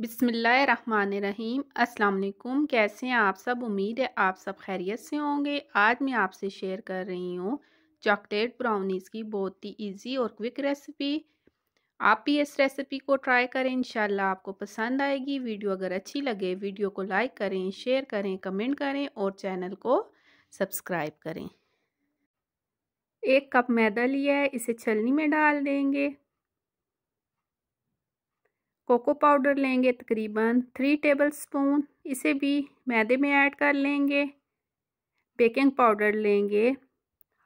बिसमीम अस्सलाम कैसे हैं आप सब उम्मीद है आप सब खैरियत से होंगे आज मैं आपसे शेयर कर रही हूँ चॉकलेट ब्राउनीज़ की बहुत ही इजी और क्विक रेसिपी आप भी इस रेसिपी को ट्राई करें इंशाल्लाह आपको पसंद आएगी वीडियो अगर अच्छी लगे वीडियो को लाइक करें शेयर करें कमेंट करें और चैनल को सब्सक्राइब करें एक कप मैदा लिया है इसे छलनी में डाल देंगे कोको पाउडर लेंगे तकरीबन थ्री टेबल स्पून इसे भी मैदे में ऐड कर लेंगे बेकिंग पाउडर लेंगे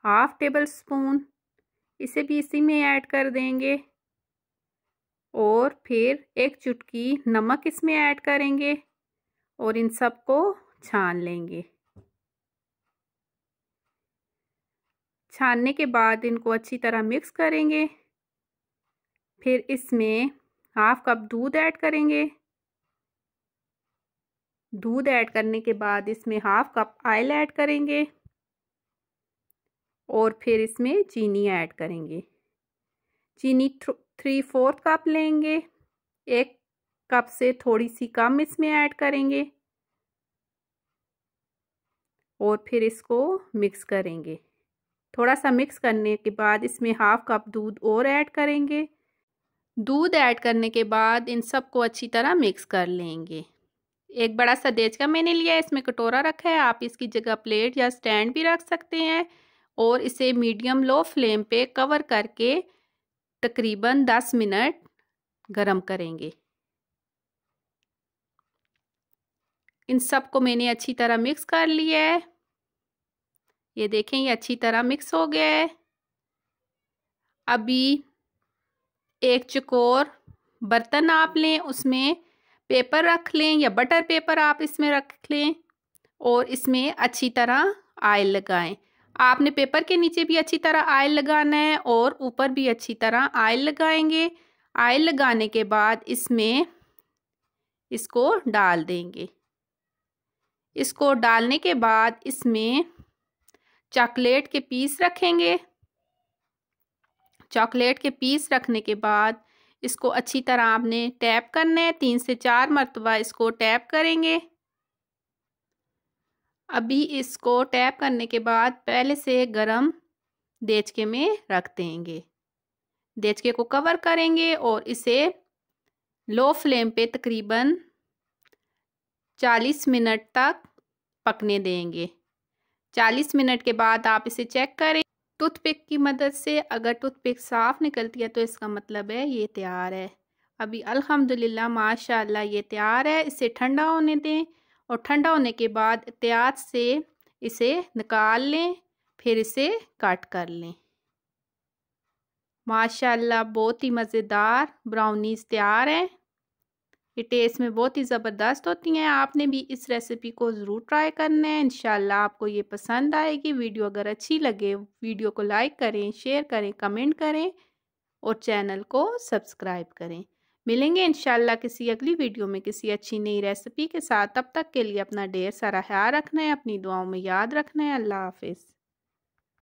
हाफ टेबल स्पून इसे भी इसी में ऐड कर देंगे और फिर एक चुटकी नमक इसमें ऐड करेंगे और इन सब को छान लेंगे छानने के बाद इनको अच्छी तरह मिक्स करेंगे फिर इसमें हाफ कप दूध ऐड करेंगे दूध ऐड करने के बाद इसमें हाफ कप आयल ऐड करेंगे और फिर इसमें चीनी ऐड करेंगे चीनी थ्री फोर्थ कप लेंगे एक कप से थोड़ी सी कम इसमें ऐड करेंगे और फिर इसको मिक्स करेंगे थोड़ा सा मिक्स करने के बाद इसमें हाफ कप दूध और ऐड करेंगे दूध ऐड करने के बाद इन सबको अच्छी तरह मिक्स कर लेंगे एक बड़ा सा देज का मैंने लिया है इसमें कटोरा रखा है आप इसकी जगह प्लेट या स्टैंड भी रख सकते हैं और इसे मीडियम लो फ्लेम पे कवर करके तकरीबन 10 मिनट गरम करेंगे इन सब को मैंने अच्छी तरह मिक्स कर लिया है ये देखें ये अच्छी तरह मिक्स हो गया है अभी एक चकोर बर्तन आप लें उसमें पेपर रख लें या बटर पेपर आप इसमें रख लें और इसमें अच्छी तरह आयल लगाएं आपने पेपर के नीचे भी अच्छी तरह आयल लगाना है और ऊपर भी अच्छी तरह आयल लगाएंगे आयल लगाने के बाद इसमें इसको डाल देंगे इसको डालने के बाद इसमें चॉकलेट के पीस रखेंगे चॉकलेट के पीस रखने के बाद इसको अच्छी तरह आपने टैप करना है तीन से चार मरतबा इसको टैप करेंगे अभी इसको टैप करने के बाद पहले से गरम देचके में रख देंगे देचके को कवर करेंगे और इसे लो फ्लेम पे तकरीबन 40 मिनट तक पकने देंगे 40 मिनट के बाद आप इसे चेक करें टूथपिक की मदद से अगर टूथपिक साफ़ निकलती है तो इसका मतलब है ये तैयार है अभी अल्हम्दुलिल्लाह माशाल्लाह ये तैयार है इसे ठंडा होने दें और ठंडा होने के बाद एहतियात से इसे निकाल लें फिर इसे काट कर लें माशाल्लाह बहुत ही मज़ेदार ब्राउनीज़ तैयार हैं ये टेस्ट में बहुत ही ज़बरदस्त होती हैं आपने भी इस रेसिपी को ज़रूर ट्राई करना है इनशाला आपको ये पसंद आएगी वीडियो अगर अच्छी लगे वीडियो को लाइक करें शेयर करें कमेंट करें और चैनल को सब्सक्राइब करें मिलेंगे इन किसी अगली वीडियो में किसी अच्छी नई रेसिपी के साथ तब तक के लिए अपना ढेर सारा ख्याल रखना है अपनी दुआओं में याद रखना है अल्लाह हाफिज़